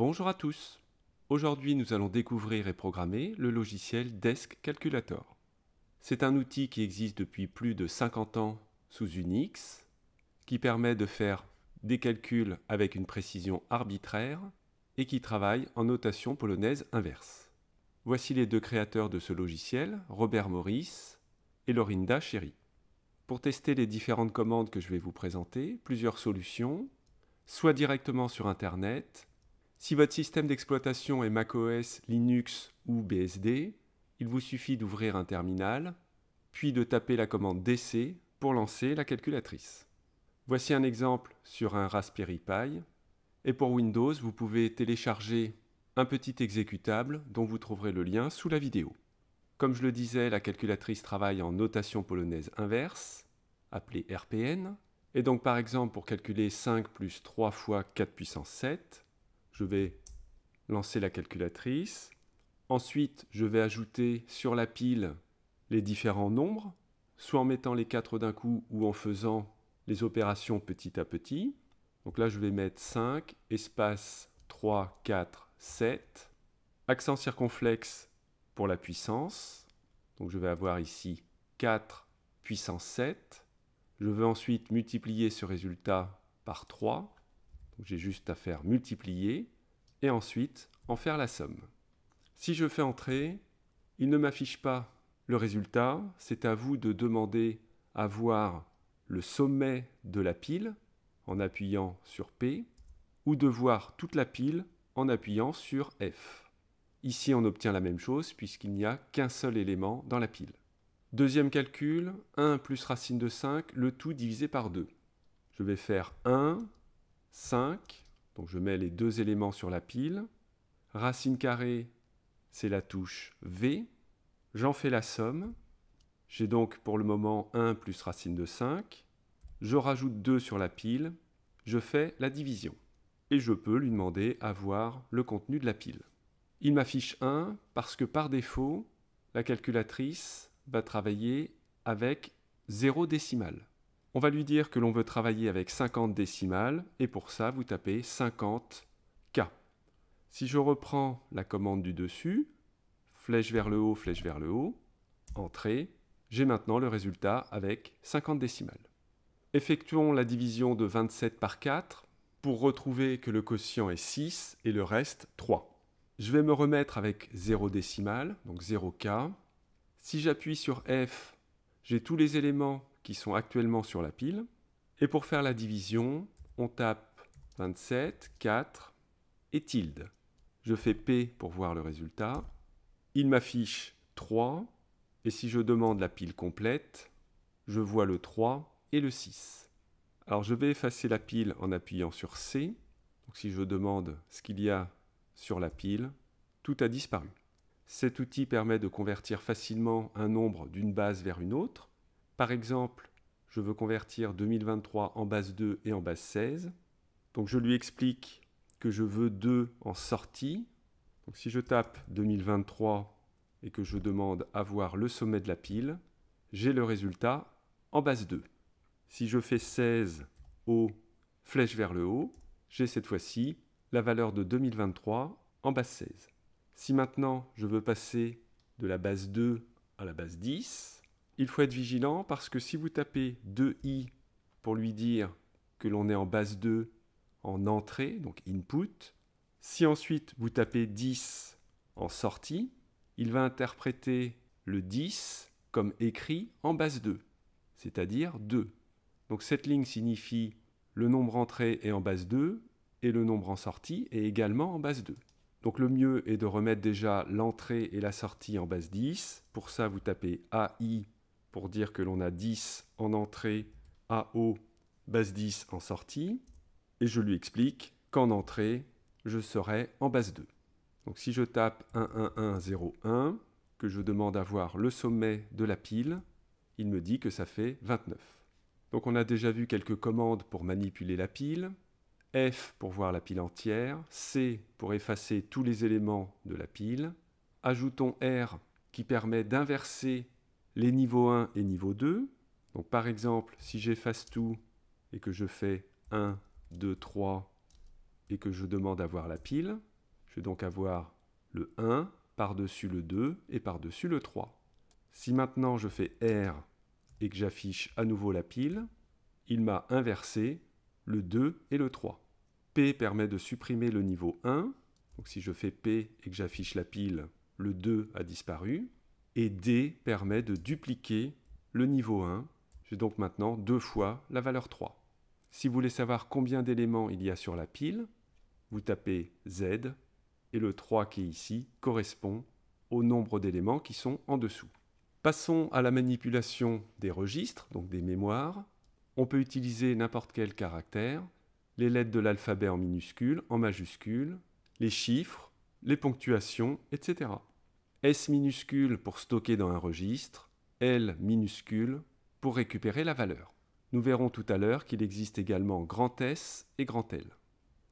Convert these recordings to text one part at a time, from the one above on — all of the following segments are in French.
Bonjour à tous. Aujourd'hui, nous allons découvrir et programmer le logiciel Desk Calculator. C'est un outil qui existe depuis plus de 50 ans sous Unix, qui permet de faire des calculs avec une précision arbitraire et qui travaille en notation polonaise inverse. Voici les deux créateurs de ce logiciel, Robert Morris et Lorinda Cherry. Pour tester les différentes commandes que je vais vous présenter, plusieurs solutions, soit directement sur Internet, si votre système d'exploitation est macOS, Linux ou BSD, il vous suffit d'ouvrir un terminal, puis de taper la commande DC pour lancer la calculatrice. Voici un exemple sur un Raspberry Pi. Et pour Windows, vous pouvez télécharger un petit exécutable dont vous trouverez le lien sous la vidéo. Comme je le disais, la calculatrice travaille en notation polonaise inverse, appelée RPN. Et donc par exemple, pour calculer 5 plus 3 fois 4 puissance 7, je vais lancer la calculatrice. Ensuite, je vais ajouter sur la pile les différents nombres, soit en mettant les 4 d'un coup ou en faisant les opérations petit à petit. Donc là, je vais mettre 5, espace 3, 4, 7. Accent circonflexe pour la puissance. Donc je vais avoir ici 4 puissance 7. Je veux ensuite multiplier ce résultat par 3. J'ai juste à faire multiplier et ensuite en faire la somme. Si je fais entrer, il ne m'affiche pas le résultat, c'est à vous de demander à voir le sommet de la pile en appuyant sur P ou de voir toute la pile en appuyant sur F. Ici, on obtient la même chose puisqu'il n'y a qu'un seul élément dans la pile. Deuxième calcul, 1 plus racine de 5, le tout divisé par 2. Je vais faire 1, 5, donc je mets les deux éléments sur la pile. Racine carrée, c'est la touche V. J'en fais la somme. J'ai donc pour le moment 1 plus racine de 5. Je rajoute 2 sur la pile. Je fais la division. Et je peux lui demander à voir le contenu de la pile. Il m'affiche 1 parce que par défaut, la calculatrice va travailler avec 0 décimale. On va lui dire que l'on veut travailler avec 50 décimales, et pour ça, vous tapez 50K. Si je reprends la commande du dessus, flèche vers le haut, flèche vers le haut, entrée, j'ai maintenant le résultat avec 50 décimales. Effectuons la division de 27 par 4 pour retrouver que le quotient est 6 et le reste 3. Je vais me remettre avec 0 décimales, donc 0K. Si j'appuie sur F, j'ai tous les éléments qui sont actuellement sur la pile. Et pour faire la division, on tape 27, 4 et tilde. Je fais P pour voir le résultat. Il m'affiche 3. Et si je demande la pile complète, je vois le 3 et le 6. Alors je vais effacer la pile en appuyant sur C. Donc si je demande ce qu'il y a sur la pile, tout a disparu. Cet outil permet de convertir facilement un nombre d'une base vers une autre. Par exemple, je veux convertir 2023 en base 2 et en base 16. Donc je lui explique que je veux 2 en sortie. Donc si je tape 2023 et que je demande à voir le sommet de la pile, j'ai le résultat en base 2. Si je fais 16 haut, flèche vers le haut, j'ai cette fois-ci la valeur de 2023 en base 16. Si maintenant je veux passer de la base 2 à la base 10, il faut être vigilant parce que si vous tapez 2i pour lui dire que l'on est en base 2 en entrée, donc input, si ensuite vous tapez 10 en sortie, il va interpréter le 10 comme écrit en base 2, c'est-à-dire 2. Donc cette ligne signifie le nombre entrée est en base 2 et le nombre en sortie est également en base 2. Donc le mieux est de remettre déjà l'entrée et la sortie en base 10. Pour ça, vous tapez AI pour dire que l'on a 10 en entrée, AO, base 10 en sortie, et je lui explique qu'en entrée, je serai en base 2. Donc si je tape 11101, que je demande à voir le sommet de la pile, il me dit que ça fait 29. Donc on a déjà vu quelques commandes pour manipuler la pile, F pour voir la pile entière, C pour effacer tous les éléments de la pile, ajoutons R qui permet d'inverser les niveaux 1 et niveau 2. Donc par exemple, si j'efface tout et que je fais 1, 2, 3 et que je demande à voir la pile, je vais donc avoir le 1 par-dessus le 2 et par-dessus le 3. Si maintenant je fais R et que j'affiche à nouveau la pile, il m'a inversé le 2 et le 3. P permet de supprimer le niveau 1, donc si je fais P et que j'affiche la pile, le 2 a disparu et D permet de dupliquer le niveau 1. J'ai donc maintenant deux fois la valeur 3. Si vous voulez savoir combien d'éléments il y a sur la pile, vous tapez Z et le 3 qui est ici correspond au nombre d'éléments qui sont en dessous. Passons à la manipulation des registres, donc des mémoires. On peut utiliser n'importe quel caractère, les lettres de l'alphabet en minuscules, en majuscules, les chiffres, les ponctuations, etc. S minuscule pour stocker dans un registre, L minuscule pour récupérer la valeur. Nous verrons tout à l'heure qu'il existe également grand S et grand L.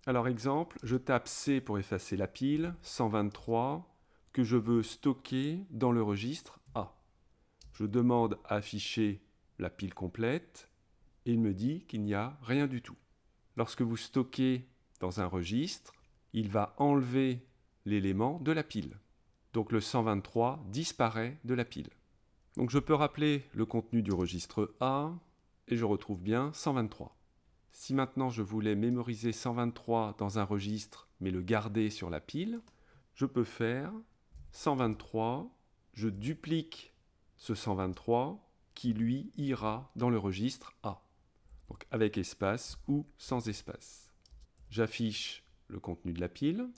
Alors exemple, je tape C pour effacer la pile, 123, que je veux stocker dans le registre A. Je demande à afficher la pile complète, et il me dit qu'il n'y a rien du tout. Lorsque vous stockez dans un registre, il va enlever l'élément de la pile donc le 123 disparaît de la pile. Donc je peux rappeler le contenu du registre A et je retrouve bien 123. Si maintenant je voulais mémoriser 123 dans un registre mais le garder sur la pile, je peux faire 123, je duplique ce 123 qui lui ira dans le registre A. Donc avec espace ou sans espace. J'affiche le contenu de la pile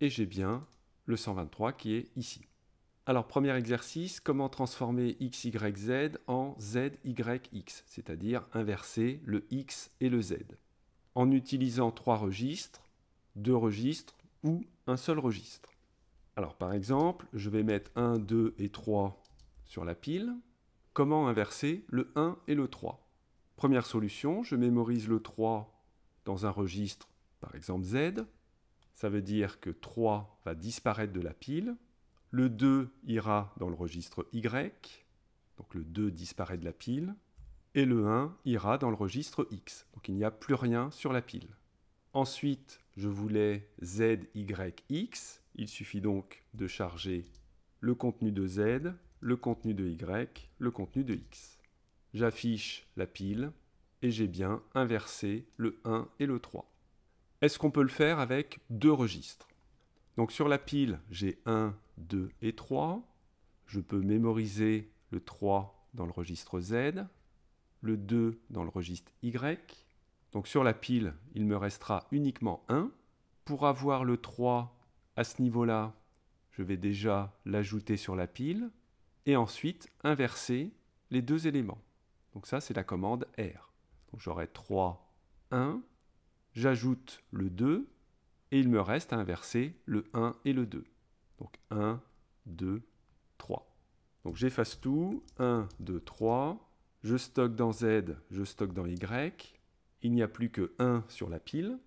et j'ai bien le 123 qui est ici. Alors, premier exercice, comment transformer x, y, z en z, y, c'est-à-dire inverser le x et le z, en utilisant trois registres, deux registres ou un seul registre. Alors, par exemple, je vais mettre 1, 2 et 3 sur la pile. Comment inverser le 1 et le 3 Première solution, je mémorise le 3 dans un registre, par exemple Z, ça veut dire que 3 va disparaître de la pile, le 2 ira dans le registre Y, donc le 2 disparaît de la pile, et le 1 ira dans le registre X, donc il n'y a plus rien sur la pile. Ensuite, je voulais Z, Y, X, il suffit donc de charger le contenu de Z, le contenu de Y, le contenu de X. J'affiche la pile et j'ai bien inversé le 1 et le 3. Est-ce qu'on peut le faire avec deux registres Donc sur la pile, j'ai 1, 2 et 3. Je peux mémoriser le 3 dans le registre Z, le 2 dans le registre Y. Donc sur la pile, il me restera uniquement 1. Pour avoir le 3 à ce niveau-là, je vais déjà l'ajouter sur la pile et ensuite inverser les deux éléments. Donc ça, c'est la commande R. Donc j'aurai 3, 1 j'ajoute le 2 et il me reste à inverser le 1 et le 2. Donc 1, 2, 3. Donc j'efface tout, 1, 2, 3, je stocke dans Z, je stocke dans Y, il n'y a plus que 1 sur la pile,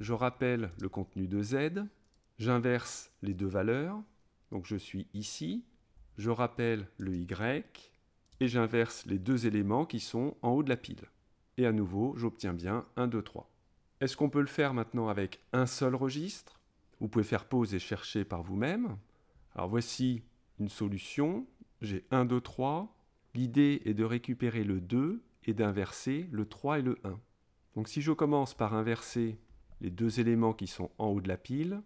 je rappelle le contenu de Z, j'inverse les deux valeurs, donc je suis ici, je rappelle le Y, et j'inverse les deux éléments qui sont en haut de la pile. Et à nouveau, j'obtiens bien 1, 2, 3. Est-ce qu'on peut le faire maintenant avec un seul registre Vous pouvez faire pause et chercher par vous-même. Alors voici une solution. J'ai 1, 2, 3. L'idée est de récupérer le 2 et d'inverser le 3 et le 1. Donc si je commence par inverser les deux éléments qui sont en haut de la pile,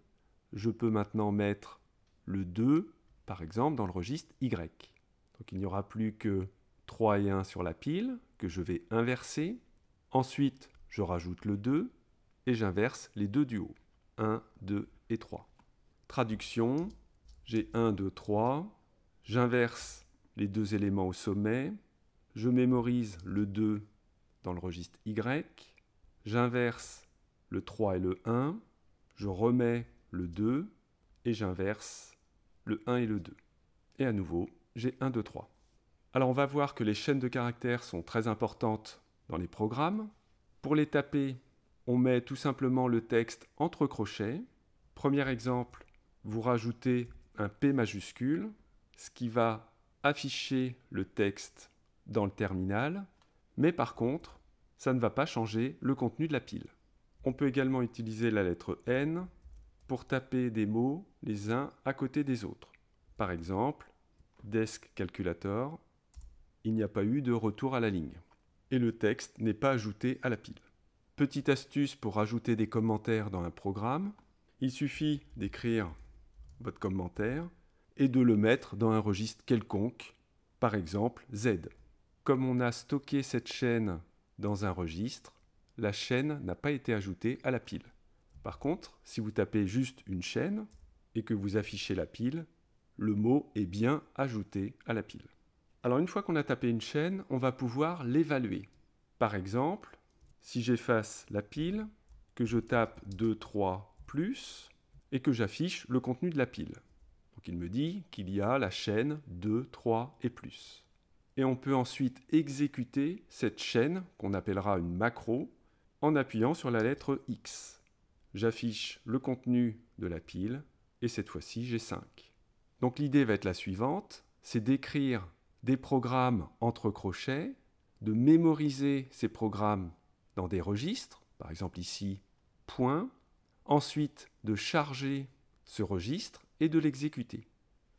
je peux maintenant mettre le 2, par exemple, dans le registre Y. Donc il n'y aura plus que 3 et 1 sur la pile, que je vais inverser. Ensuite, je rajoute le 2, et j'inverse les deux du haut. 1, 2 et 3. Traduction, j'ai 1, 2, 3, j'inverse les deux éléments au sommet, je mémorise le 2 dans le registre Y, j'inverse le 3 et le 1, je remets le 2 et j'inverse le 1 et le 2. Et à nouveau, j'ai 1, 2, 3. Alors on va voir que les chaînes de caractères sont très importantes dans les programmes. Pour les taper, on met tout simplement le texte entre crochets. Premier exemple, vous rajoutez un P majuscule, ce qui va afficher le texte dans le terminal, mais par contre, ça ne va pas changer le contenu de la pile. On peut également utiliser la lettre N pour taper des mots les uns à côté des autres. Par exemple, Desk Calculator, il n'y a pas eu de retour à la ligne, et le texte n'est pas ajouté à la pile. Petite astuce pour ajouter des commentaires dans un programme, il suffit d'écrire votre commentaire et de le mettre dans un registre quelconque, par exemple Z. Comme on a stocké cette chaîne dans un registre, la chaîne n'a pas été ajoutée à la pile. Par contre, si vous tapez juste une chaîne et que vous affichez la pile, le mot est bien ajouté à la pile. Alors une fois qu'on a tapé une chaîne, on va pouvoir l'évaluer. Par exemple, si j'efface la pile, que je tape 2, 3, plus, et que j'affiche le contenu de la pile. Donc il me dit qu'il y a la chaîne 2, 3 et plus. Et on peut ensuite exécuter cette chaîne, qu'on appellera une macro, en appuyant sur la lettre X. J'affiche le contenu de la pile, et cette fois-ci j'ai 5. Donc l'idée va être la suivante, c'est d'écrire des programmes entre crochets, de mémoriser ces programmes dans des registres, par exemple ici point, ensuite de charger ce registre et de l'exécuter.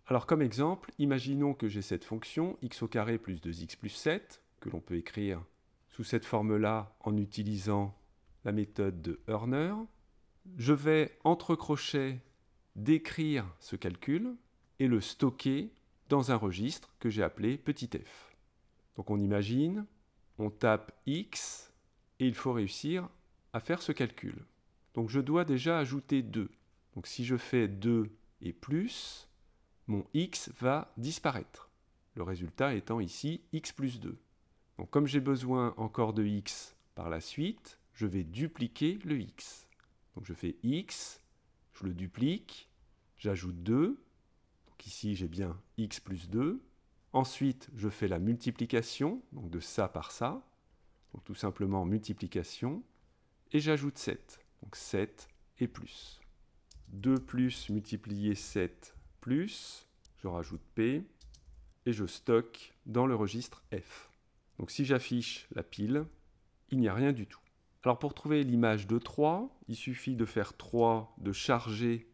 Alors comme exemple, imaginons que j'ai cette fonction x au carré plus 2x plus 7, que l'on peut écrire sous cette forme-là en utilisant la méthode de Horner. Je vais, entre crochets, décrire ce calcul et le stocker dans un registre que j'ai appelé petit f. Donc on imagine, on tape x, il faut réussir à faire ce calcul. Donc je dois déjà ajouter 2. Donc si je fais 2 et plus, mon x va disparaître. Le résultat étant ici x plus 2. Donc comme j'ai besoin encore de x par la suite, je vais dupliquer le x. Donc je fais x, je le duplique, j'ajoute 2. Donc ici j'ai bien x plus 2. Ensuite je fais la multiplication, de ça par ça tout simplement multiplication, et j'ajoute 7. Donc 7 et plus. 2 plus multiplié 7 plus, je rajoute P, et je stocke dans le registre F. Donc si j'affiche la pile, il n'y a rien du tout. Alors pour trouver l'image de 3, il suffit de faire 3, de charger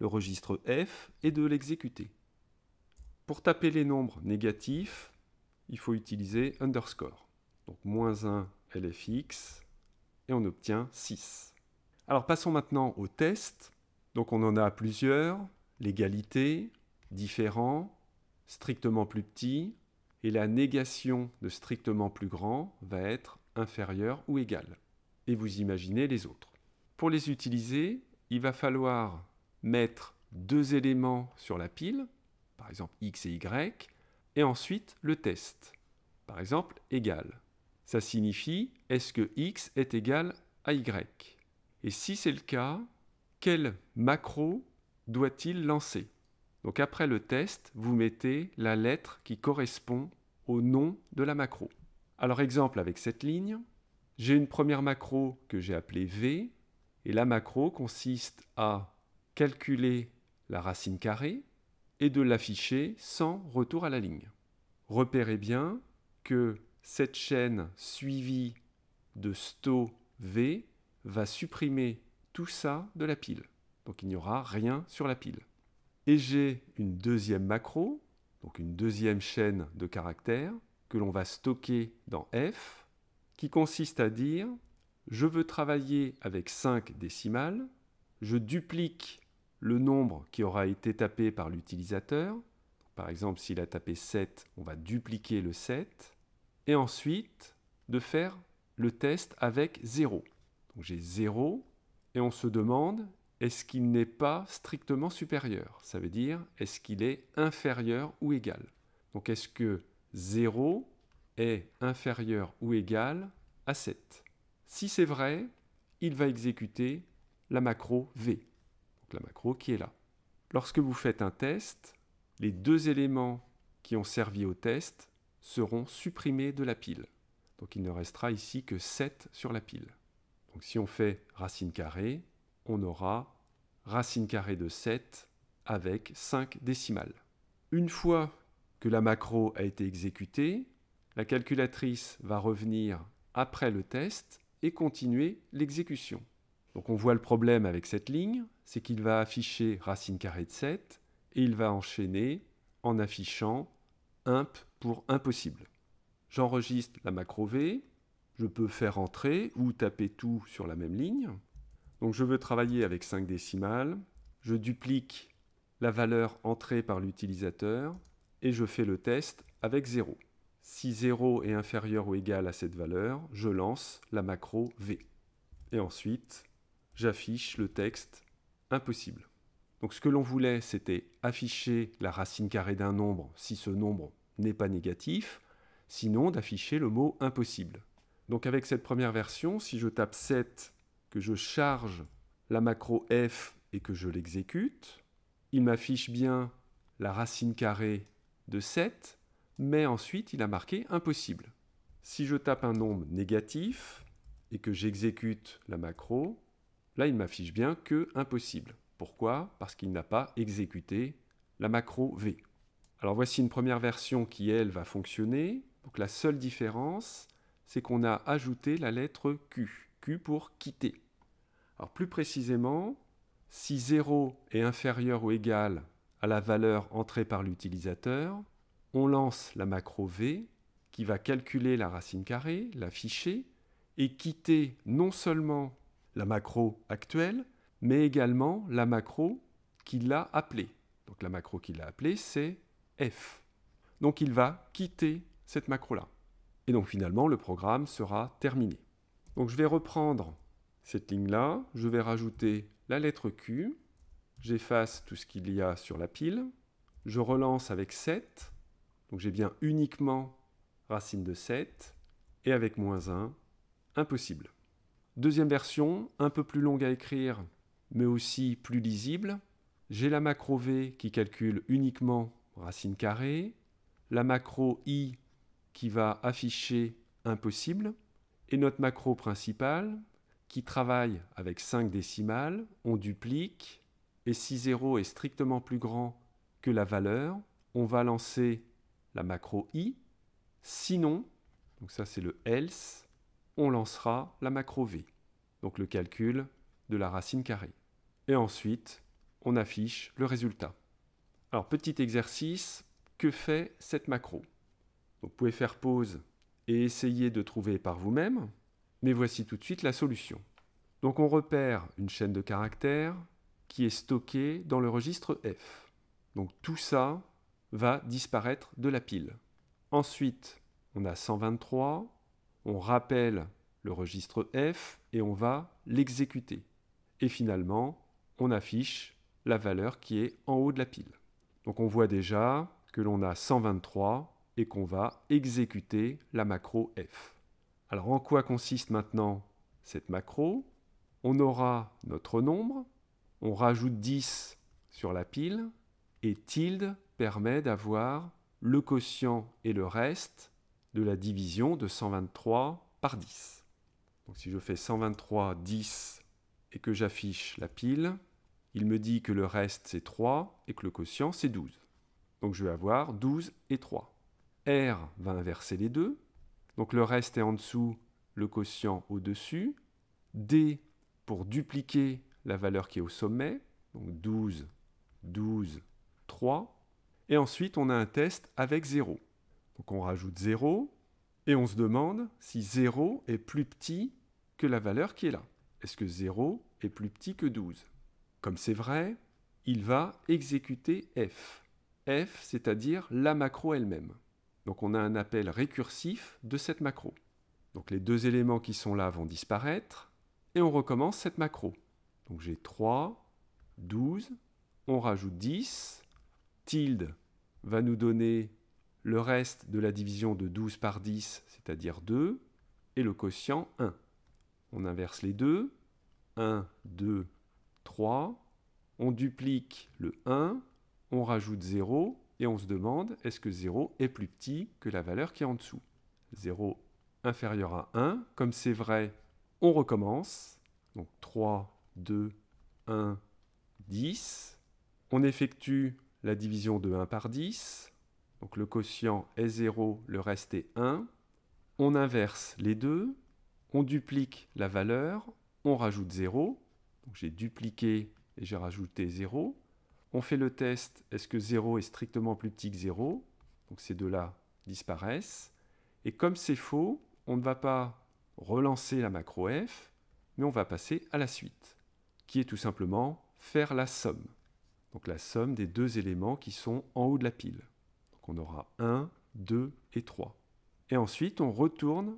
le registre F et de l'exécuter. Pour taper les nombres négatifs, il faut utiliser underscore. Donc moins 1 LFX, et on obtient 6. Alors passons maintenant au test. Donc on en a plusieurs, l'égalité, différent, strictement plus petit, et la négation de strictement plus grand va être inférieur ou égal. Et vous imaginez les autres. Pour les utiliser, il va falloir mettre deux éléments sur la pile, par exemple x et y, et ensuite le test, par exemple égal. Ça signifie est-ce que x est égal à y Et si c'est le cas, quel macro doit-il lancer Donc après le test, vous mettez la lettre qui correspond au nom de la macro. Alors exemple avec cette ligne, j'ai une première macro que j'ai appelée V, et la macro consiste à calculer la racine carrée et de l'afficher sans retour à la ligne. Repérez bien que cette chaîne suivie de sto v va supprimer tout ça de la pile. Donc il n'y aura rien sur la pile. Et j'ai une deuxième macro, donc une deuxième chaîne de caractères, que l'on va stocker dans F, qui consiste à dire je veux travailler avec 5 décimales, je duplique le nombre qui aura été tapé par l'utilisateur. Par exemple, s'il a tapé 7, on va dupliquer le 7 et ensuite de faire le test avec 0. Donc j'ai 0 et on se demande est-ce qu'il n'est pas strictement supérieur Ça veut dire est-ce qu'il est inférieur ou égal Donc est-ce que 0 est inférieur ou égal à 7 Si c'est vrai, il va exécuter la macro V, donc la macro qui est là. Lorsque vous faites un test, les deux éléments qui ont servi au test seront supprimés de la pile. Donc il ne restera ici que 7 sur la pile. Donc si on fait racine carrée, on aura racine carrée de 7 avec 5 décimales. Une fois que la macro a été exécutée, la calculatrice va revenir après le test et continuer l'exécution. Donc on voit le problème avec cette ligne, c'est qu'il va afficher racine carrée de 7 et il va enchaîner en affichant imp pour impossible. J'enregistre la macro V, je peux faire entrer ou taper tout sur la même ligne. Donc je veux travailler avec 5 décimales, je duplique la valeur entrée par l'utilisateur et je fais le test avec 0. Si 0 est inférieur ou égal à cette valeur, je lance la macro V. Et ensuite, j'affiche le texte impossible. Donc ce que l'on voulait, c'était afficher la racine carrée d'un nombre si ce nombre n'est pas négatif, sinon d'afficher le mot impossible. Donc avec cette première version, si je tape 7, que je charge la macro f et que je l'exécute, il m'affiche bien la racine carrée de 7, mais ensuite il a marqué impossible. Si je tape un nombre négatif et que j'exécute la macro, là il m'affiche bien que impossible. Pourquoi Parce qu'il n'a pas exécuté la macro V. Alors voici une première version qui, elle, va fonctionner. Donc la seule différence, c'est qu'on a ajouté la lettre Q. Q pour quitter. Alors plus précisément, si 0 est inférieur ou égal à la valeur entrée par l'utilisateur, on lance la macro V qui va calculer la racine carrée, l'afficher, et quitter non seulement la macro actuelle, mais également la macro qui l'a appelée. Donc la macro qui l'a appelée, c'est f. Donc il va quitter cette macro-là. Et donc finalement, le programme sera terminé. Donc je vais reprendre cette ligne-là, je vais rajouter la lettre Q, j'efface tout ce qu'il y a sur la pile, je relance avec 7, donc j'ai bien uniquement racine de 7, et avec moins 1, impossible. Deuxième version, un peu plus longue à écrire mais aussi plus lisible. J'ai la macro V qui calcule uniquement racine carrée, la macro I qui va afficher impossible, et notre macro principale qui travaille avec 5 décimales, on duplique, et si 0 est strictement plus grand que la valeur, on va lancer la macro I, sinon, donc ça c'est le else, on lancera la macro V, donc le calcul de la racine carrée et ensuite on affiche le résultat. Alors petit exercice, que fait cette macro Vous pouvez faire pause et essayer de trouver par vous-même, mais voici tout de suite la solution. Donc on repère une chaîne de caractères qui est stockée dans le registre F. Donc tout ça va disparaître de la pile. Ensuite, on a 123, on rappelle le registre F et on va l'exécuter. Et finalement, on affiche la valeur qui est en haut de la pile. Donc on voit déjà que l'on a 123 et qu'on va exécuter la macro F. Alors en quoi consiste maintenant cette macro On aura notre nombre, on rajoute 10 sur la pile, et tilde permet d'avoir le quotient et le reste de la division de 123 par 10. Donc si je fais 123, 10 que j'affiche la pile, il me dit que le reste c'est 3 et que le quotient c'est 12. Donc je vais avoir 12 et 3. R va inverser les deux, donc le reste est en dessous, le quotient au-dessus. D pour dupliquer la valeur qui est au sommet, donc 12, 12, 3. Et ensuite, on a un test avec 0. Donc on rajoute 0 et on se demande si 0 est plus petit que la valeur qui est là. Est-ce que 0 est plus petit que 12. Comme c'est vrai, il va exécuter f. f, c'est-à-dire la macro elle-même. Donc on a un appel récursif de cette macro. Donc les deux éléments qui sont là vont disparaître, et on recommence cette macro. Donc j'ai 3, 12, on rajoute 10, tilde va nous donner le reste de la division de 12 par 10, c'est-à-dire 2, et le quotient 1. On inverse les deux, 1, 2, 3. On duplique le 1, on rajoute 0 et on se demande est-ce que 0 est plus petit que la valeur qui est en dessous. 0 inférieur à 1, comme c'est vrai, on recommence. Donc 3, 2, 1, 10. On effectue la division de 1 par 10. Donc le quotient est 0, le reste est 1. On inverse les deux. On duplique la valeur, on rajoute 0. J'ai dupliqué et j'ai rajouté 0. On fait le test, est-ce que 0 est strictement plus petit que 0 Donc ces deux-là disparaissent. Et comme c'est faux, on ne va pas relancer la macro f, mais on va passer à la suite, qui est tout simplement faire la somme. Donc la somme des deux éléments qui sont en haut de la pile. Donc on aura 1, 2 et 3. Et ensuite, on retourne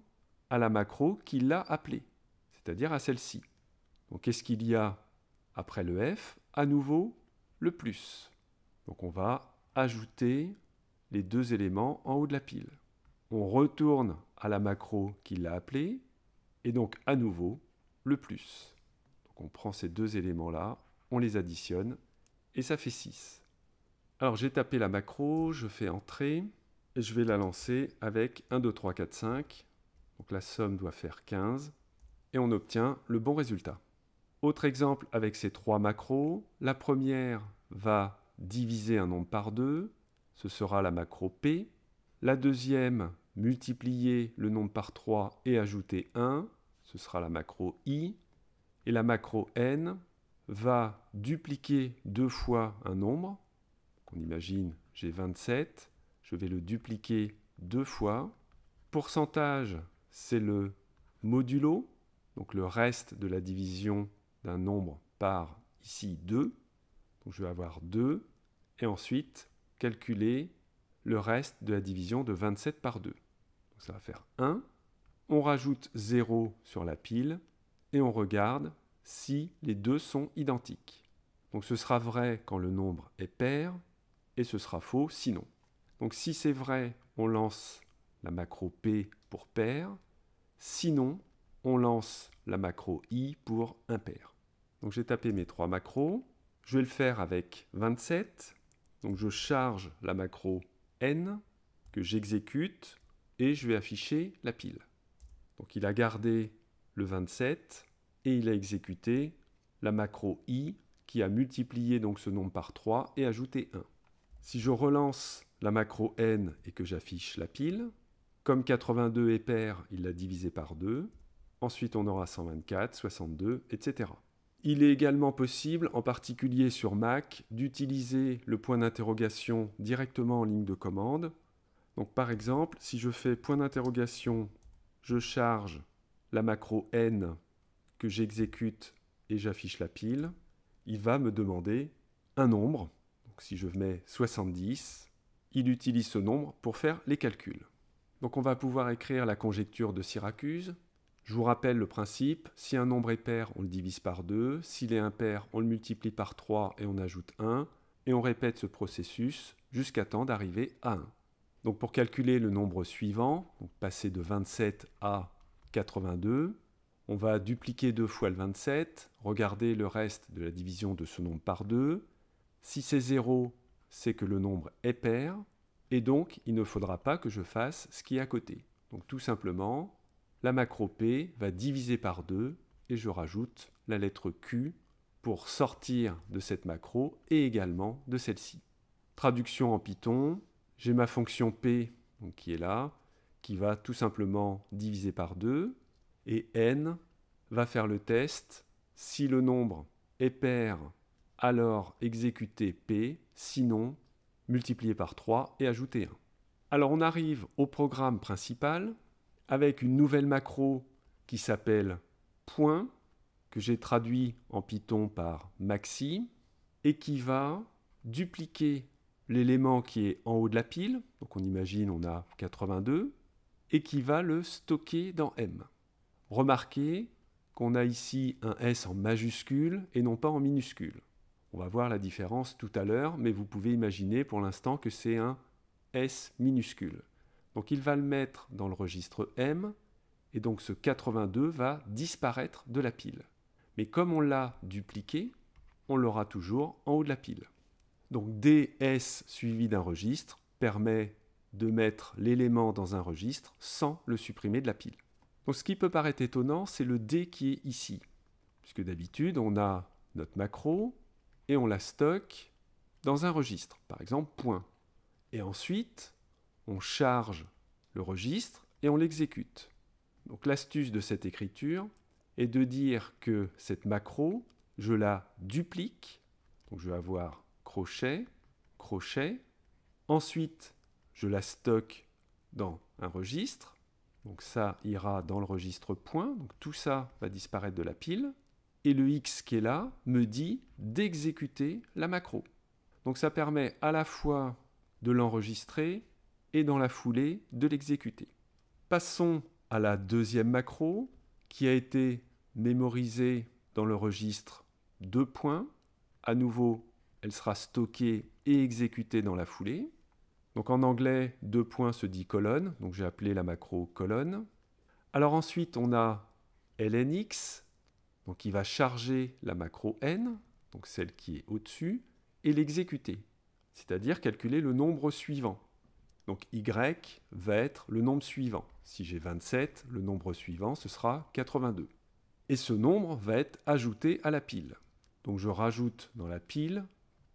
à la macro qui l'a appelée c'est-à-dire à, celle-ci. Donc qu'est-ce qu'il y a après le F À nouveau, le plus. Donc on va ajouter les deux éléments en haut de la pile. On retourne à la macro qui l'a appelée, et donc à nouveau, le plus. Donc on prend ces deux éléments-là, on les additionne, et ça fait 6. Alors j'ai tapé la macro, je fais entrer, et je vais la lancer avec 1, 2, 3, 4, 5. Donc la somme doit faire 15 et on obtient le bon résultat. Autre exemple avec ces trois macros, la première va diviser un nombre par deux. ce sera la macro P. La deuxième, multiplier le nombre par trois et ajouter 1, ce sera la macro I. Et la macro N va dupliquer deux fois un nombre, qu'on imagine j'ai 27, je vais le dupliquer deux fois. Pourcentage, c'est le modulo, donc le reste de la division d'un nombre par ici 2. Donc je vais avoir 2 et ensuite calculer le reste de la division de 27 par 2. Donc ça va faire 1. On rajoute 0 sur la pile et on regarde si les deux sont identiques. Donc ce sera vrai quand le nombre est pair et ce sera faux sinon. Donc si c'est vrai, on lance la macro P pour pair. Sinon, on lance la macro i pour impair. Donc j'ai tapé mes trois macros. Je vais le faire avec 27. Donc je charge la macro n que j'exécute et je vais afficher la pile. Donc il a gardé le 27 et il a exécuté la macro i qui a multiplié donc ce nombre par 3 et ajouté 1. Si je relance la macro n et que j'affiche la pile, comme 82 est pair, il l'a divisé par 2. Ensuite, on aura 124, 62, etc. Il est également possible, en particulier sur Mac, d'utiliser le point d'interrogation directement en ligne de commande. Donc par exemple, si je fais point d'interrogation, je charge la macro N que j'exécute et j'affiche la pile, il va me demander un nombre. Donc si je mets 70, il utilise ce nombre pour faire les calculs. Donc on va pouvoir écrire la conjecture de Syracuse, je vous rappelle le principe, si un nombre est pair, on le divise par 2, s'il est impair, on le multiplie par 3 et on ajoute 1, et on répète ce processus jusqu'à temps d'arriver à 1. Donc pour calculer le nombre suivant, passer de 27 à 82, on va dupliquer 2 fois le 27, regarder le reste de la division de ce nombre par 2. Si c'est 0, c'est que le nombre est pair, et donc il ne faudra pas que je fasse ce qui est à côté. Donc tout simplement, la macro P va diviser par 2 et je rajoute la lettre Q pour sortir de cette macro et également de celle-ci. Traduction en Python, j'ai ma fonction P qui est là, qui va tout simplement diviser par 2 et N va faire le test. Si le nombre est pair, alors exécuter P, sinon multiplier par 3 et ajouter 1. Alors on arrive au programme principal avec une nouvelle macro qui s'appelle point, que j'ai traduit en Python par maxi, et qui va dupliquer l'élément qui est en haut de la pile, donc on imagine on a 82, et qui va le stocker dans M. Remarquez qu'on a ici un S en majuscule et non pas en minuscule. On va voir la différence tout à l'heure, mais vous pouvez imaginer pour l'instant que c'est un S minuscule. Donc il va le mettre dans le registre M, et donc ce 82 va disparaître de la pile. Mais comme on l'a dupliqué, on l'aura toujours en haut de la pile. Donc DS suivi d'un registre permet de mettre l'élément dans un registre sans le supprimer de la pile. Donc ce qui peut paraître étonnant, c'est le D qui est ici. Puisque d'habitude, on a notre macro et on la stocke dans un registre, par exemple point. Et ensuite, on charge le registre et on l'exécute. Donc l'astuce de cette écriture est de dire que cette macro, je la duplique. Donc je vais avoir crochet, crochet. Ensuite, je la stocke dans un registre. Donc ça ira dans le registre point. Donc tout ça va disparaître de la pile. Et le X qui est là me dit d'exécuter la macro. Donc ça permet à la fois de l'enregistrer et dans la foulée de l'exécuter. Passons à la deuxième macro qui a été mémorisée dans le registre 2 points. À nouveau, elle sera stockée et exécutée dans la foulée. Donc en anglais, 2 points se dit colonne, donc j'ai appelé la macro colonne. Alors ensuite, on a lnx, donc qui va charger la macro n, donc celle qui est au-dessus, et l'exécuter, c'est-à-dire calculer le nombre suivant. Donc Y va être le nombre suivant. Si j'ai 27, le nombre suivant, ce sera 82. Et ce nombre va être ajouté à la pile. Donc je rajoute dans la pile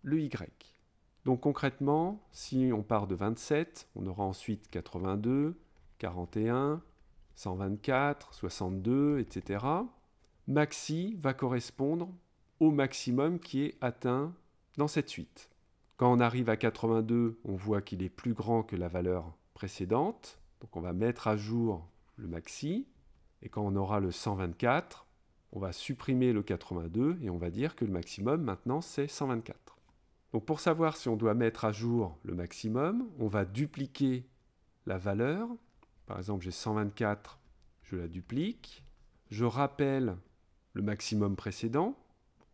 le Y. Donc concrètement, si on part de 27, on aura ensuite 82, 41, 124, 62, etc. Maxi va correspondre au maximum qui est atteint dans cette suite on arrive à 82, on voit qu'il est plus grand que la valeur précédente. Donc on va mettre à jour le maxi. Et quand on aura le 124, on va supprimer le 82 et on va dire que le maximum maintenant c'est 124. Donc pour savoir si on doit mettre à jour le maximum, on va dupliquer la valeur. Par exemple, j'ai 124, je la duplique. Je rappelle le maximum précédent,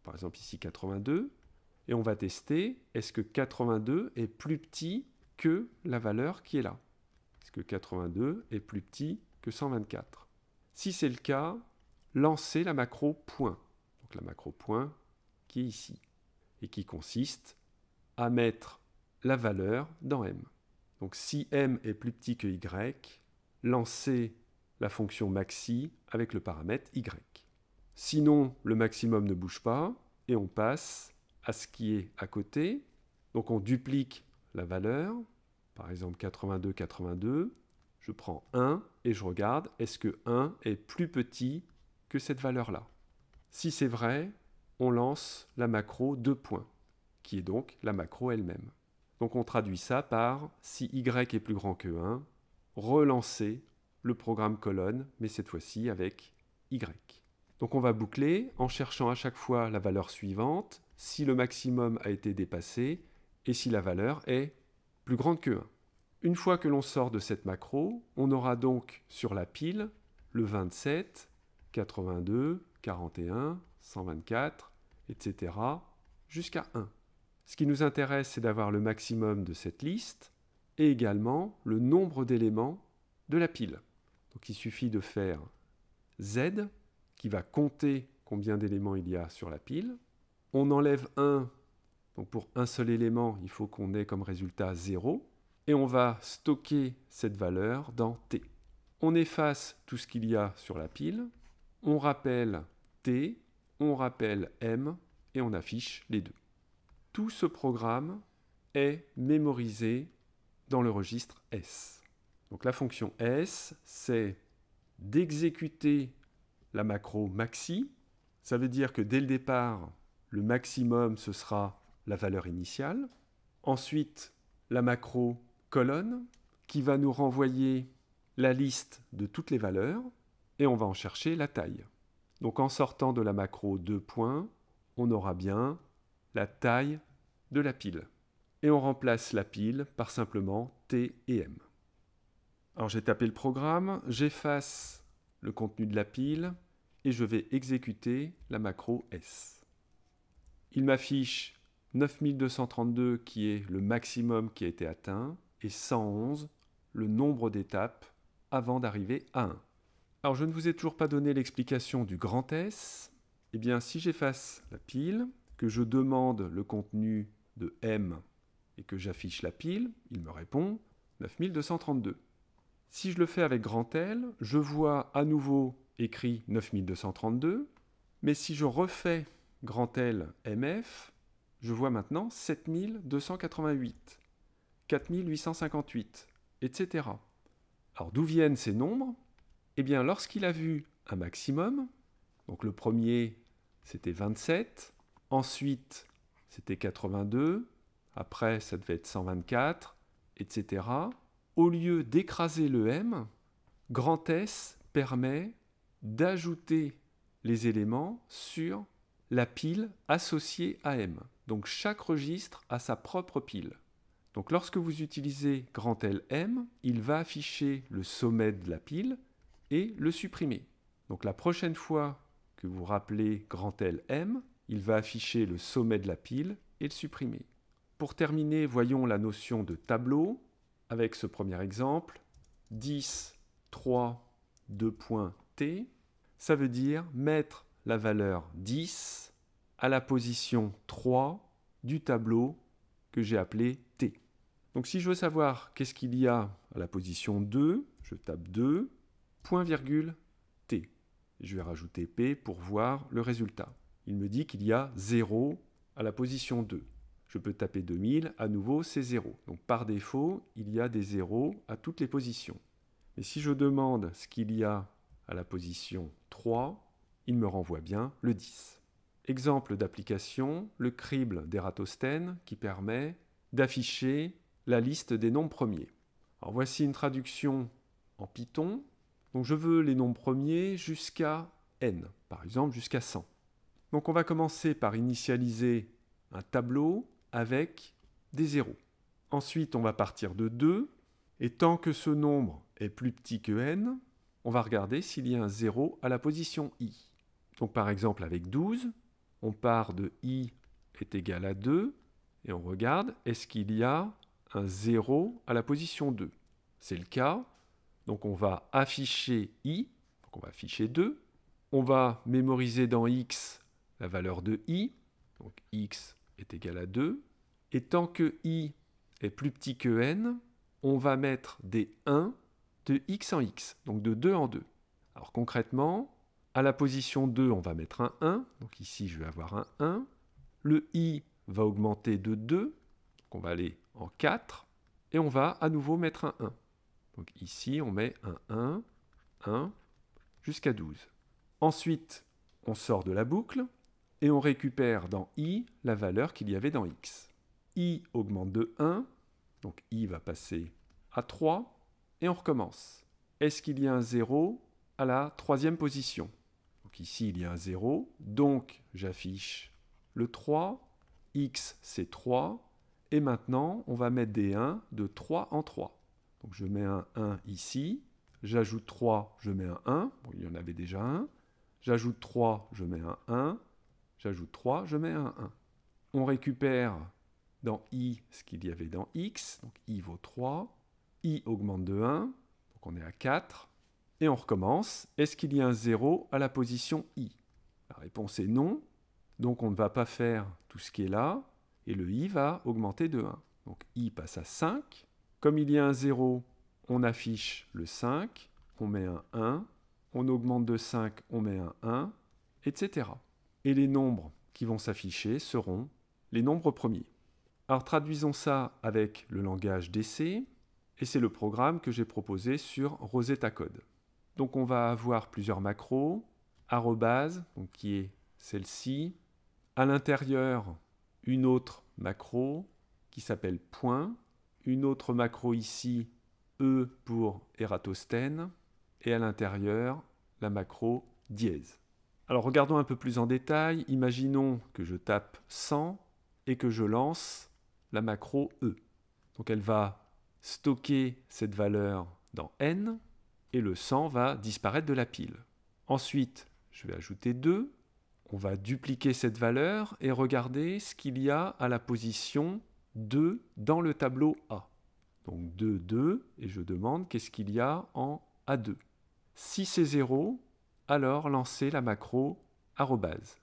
par exemple ici 82 et on va tester est-ce que 82 est plus petit que la valeur qui est là Est-ce que 82 est plus petit que 124 Si c'est le cas, lancez la macro point. Donc la macro point qui est ici et qui consiste à mettre la valeur dans m. Donc si m est plus petit que y, lancez la fonction maxi avec le paramètre y. Sinon, le maximum ne bouge pas et on passe à ce qui est à côté. Donc on duplique la valeur, par exemple 82, 82. Je prends 1 et je regarde, est-ce que 1 est plus petit que cette valeur-là Si c'est vrai, on lance la macro 2 points, qui est donc la macro elle-même. Donc on traduit ça par si y est plus grand que 1, relancer le programme colonne, mais cette fois-ci avec y. Donc on va boucler en cherchant à chaque fois la valeur suivante, si le maximum a été dépassé et si la valeur est plus grande que 1. Une fois que l'on sort de cette macro, on aura donc sur la pile le 27, 82, 41, 124, etc. jusqu'à 1. Ce qui nous intéresse, c'est d'avoir le maximum de cette liste et également le nombre d'éléments de la pile. Donc il suffit de faire Z qui va compter combien d'éléments il y a sur la pile. On enlève 1, donc pour un seul élément, il faut qu'on ait comme résultat 0, et on va stocker cette valeur dans T. On efface tout ce qu'il y a sur la pile, on rappelle T, on rappelle M, et on affiche les deux. Tout ce programme est mémorisé dans le registre S. Donc la fonction S, c'est d'exécuter la macro maxi. Ça veut dire que dès le départ, le maximum, ce sera la valeur initiale. Ensuite, la macro colonne qui va nous renvoyer la liste de toutes les valeurs et on va en chercher la taille. Donc en sortant de la macro deux points, on aura bien la taille de la pile. Et on remplace la pile par simplement T et M. Alors j'ai tapé le programme, j'efface le contenu de la pile et je vais exécuter la macro S. Il m'affiche 9232 qui est le maximum qui a été atteint et 111 le nombre d'étapes avant d'arriver à 1. Alors je ne vous ai toujours pas donné l'explication du grand S. Eh bien si j'efface la pile, que je demande le contenu de M et que j'affiche la pile, il me répond 9232. Si je le fais avec grand L, je vois à nouveau écrit 9232, mais si je refais grand L MF, je vois maintenant 7288, 4858, etc. Alors d'où viennent ces nombres Eh bien lorsqu'il a vu un maximum, donc le premier c'était 27, ensuite c'était 82, après ça devait être 124, etc au lieu d'écraser le M, grand S permet d'ajouter les éléments sur la pile associée à M. Donc chaque registre a sa propre pile. Donc lorsque vous utilisez grand L M, il va afficher le sommet de la pile et le supprimer. Donc la prochaine fois que vous rappelez grand L M, il va afficher le sommet de la pile et le supprimer. Pour terminer, voyons la notion de tableau avec ce premier exemple, 10, 3, 2 t, ça veut dire mettre la valeur 10 à la position 3 du tableau que j'ai appelé t. Donc si je veux savoir qu'est-ce qu'il y a à la position 2, je tape 2, point virgule t. Je vais rajouter p pour voir le résultat. Il me dit qu'il y a 0 à la position 2 je peux taper 2000, à nouveau c'est 0. Donc par défaut, il y a des zéros à toutes les positions. Mais si je demande ce qu'il y a à la position 3, il me renvoie bien le 10. Exemple d'application, le crible d'Eratosthène qui permet d'afficher la liste des nombres premiers. Alors voici une traduction en Python. Donc je veux les nombres premiers jusqu'à n, par exemple jusqu'à 100. Donc on va commencer par initialiser un tableau avec des zéros. Ensuite, on va partir de 2, et tant que ce nombre est plus petit que n, on va regarder s'il y a un 0 à la position i. Donc par exemple avec 12, on part de i est égal à 2, et on regarde, est-ce qu'il y a un 0 à la position 2 C'est le cas, donc on va afficher i, donc on va afficher 2, on va mémoriser dans x la valeur de i, donc x est égal à 2. Et tant que i est plus petit que n, on va mettre des 1 de x en x, donc de 2 en 2. Alors concrètement, à la position 2, on va mettre un 1, donc ici je vais avoir un 1. Le i va augmenter de 2, donc on va aller en 4, et on va à nouveau mettre un 1. Donc ici on met un 1, 1, jusqu'à 12. Ensuite, on sort de la boucle, et on récupère dans i la valeur qu'il y avait dans x. i augmente de 1, donc i va passer à 3, et on recommence. Est-ce qu'il y a un 0 à la troisième position Donc ici, il y a un 0, donc j'affiche le 3, x c'est 3, et maintenant, on va mettre des 1 de 3 en 3. Donc je mets un 1 ici, j'ajoute 3, je mets un 1, il y en avait déjà un, j'ajoute 3, je mets un 1, j'ajoute 3, je mets un 1. On récupère dans i ce qu'il y avait dans x, donc i vaut 3, i augmente de 1, donc on est à 4, et on recommence. Est-ce qu'il y a un 0 à la position i La réponse est non, donc on ne va pas faire tout ce qui est là, et le i va augmenter de 1. Donc i passe à 5, comme il y a un 0, on affiche le 5, on met un 1, on augmente de 5, on met un 1, etc et les nombres qui vont s'afficher seront les nombres premiers. Alors traduisons ça avec le langage DC, et c'est le programme que j'ai proposé sur Rosetta Code. Donc on va avoir plusieurs macros, arrobase, qui est celle-ci, à l'intérieur une autre macro qui s'appelle point, une autre macro ici, E pour Eratosthène, et à l'intérieur la macro dièse. Alors regardons un peu plus en détail. Imaginons que je tape 100 et que je lance la macro E. Donc elle va stocker cette valeur dans n et le 100 va disparaître de la pile. Ensuite, je vais ajouter 2. On va dupliquer cette valeur et regarder ce qu'il y a à la position 2 dans le tableau A. Donc 2, 2, et je demande qu'est-ce qu'il y a en A2. Si c'est 0, alors lancer la macro arrobase.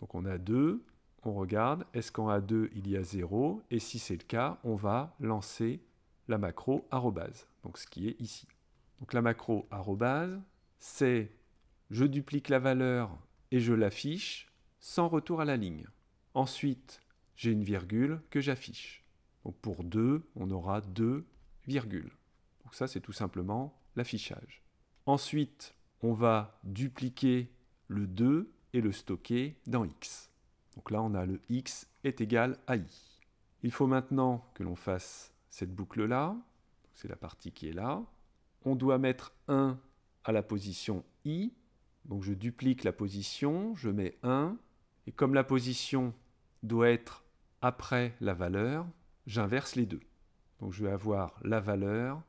Donc on a 2, on regarde, est-ce qu'en A2 il y a 0 Et si c'est le cas, on va lancer la macro arrobase, donc ce qui est ici. Donc la macro arrobase, c'est je duplique la valeur et je l'affiche sans retour à la ligne. Ensuite, j'ai une virgule que j'affiche. Donc pour 2, on aura 2 virgules. Donc ça, c'est tout simplement l'affichage. Ensuite, on va dupliquer le 2 et le stocker dans x. Donc là, on a le x est égal à i. Il faut maintenant que l'on fasse cette boucle-là. C'est la partie qui est là. On doit mettre 1 à la position i. Donc je duplique la position, je mets 1. Et comme la position doit être après la valeur, j'inverse les deux. Donc je vais avoir la valeur,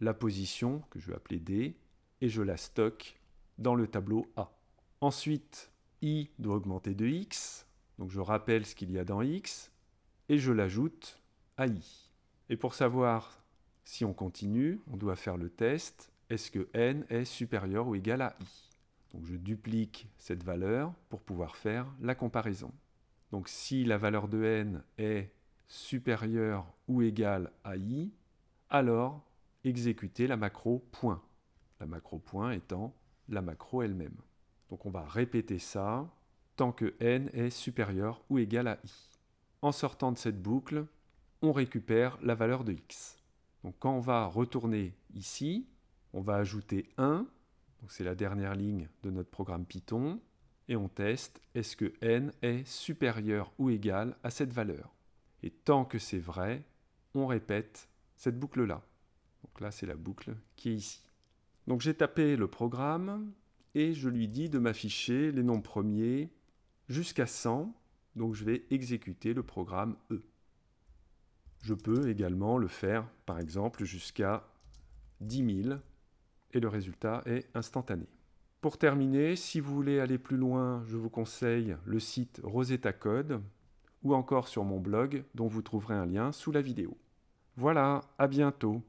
la position, que je vais appeler d, et je la stocke dans le tableau A. Ensuite, i doit augmenter de x, donc je rappelle ce qu'il y a dans x, et je l'ajoute à i. Et pour savoir si on continue, on doit faire le test, est-ce que n est supérieur ou égal à i Donc je duplique cette valeur pour pouvoir faire la comparaison. Donc si la valeur de n est supérieure ou égale à i, alors exécuter la macro point. La macro point étant la macro elle-même. Donc on va répéter ça tant que n est supérieur ou égal à i. En sortant de cette boucle, on récupère la valeur de x. Donc quand on va retourner ici, on va ajouter 1, c'est la dernière ligne de notre programme Python, et on teste est-ce que n est supérieur ou égal à cette valeur. Et tant que c'est vrai, on répète cette boucle-là. Donc là, c'est la boucle qui est ici. Donc j'ai tapé le programme et je lui dis de m'afficher les nombres premiers jusqu'à 100. Donc je vais exécuter le programme E. Je peux également le faire, par exemple, jusqu'à 10 000 et le résultat est instantané. Pour terminer, si vous voulez aller plus loin, je vous conseille le site Rosetta Code ou encore sur mon blog dont vous trouverez un lien sous la vidéo. Voilà, à bientôt.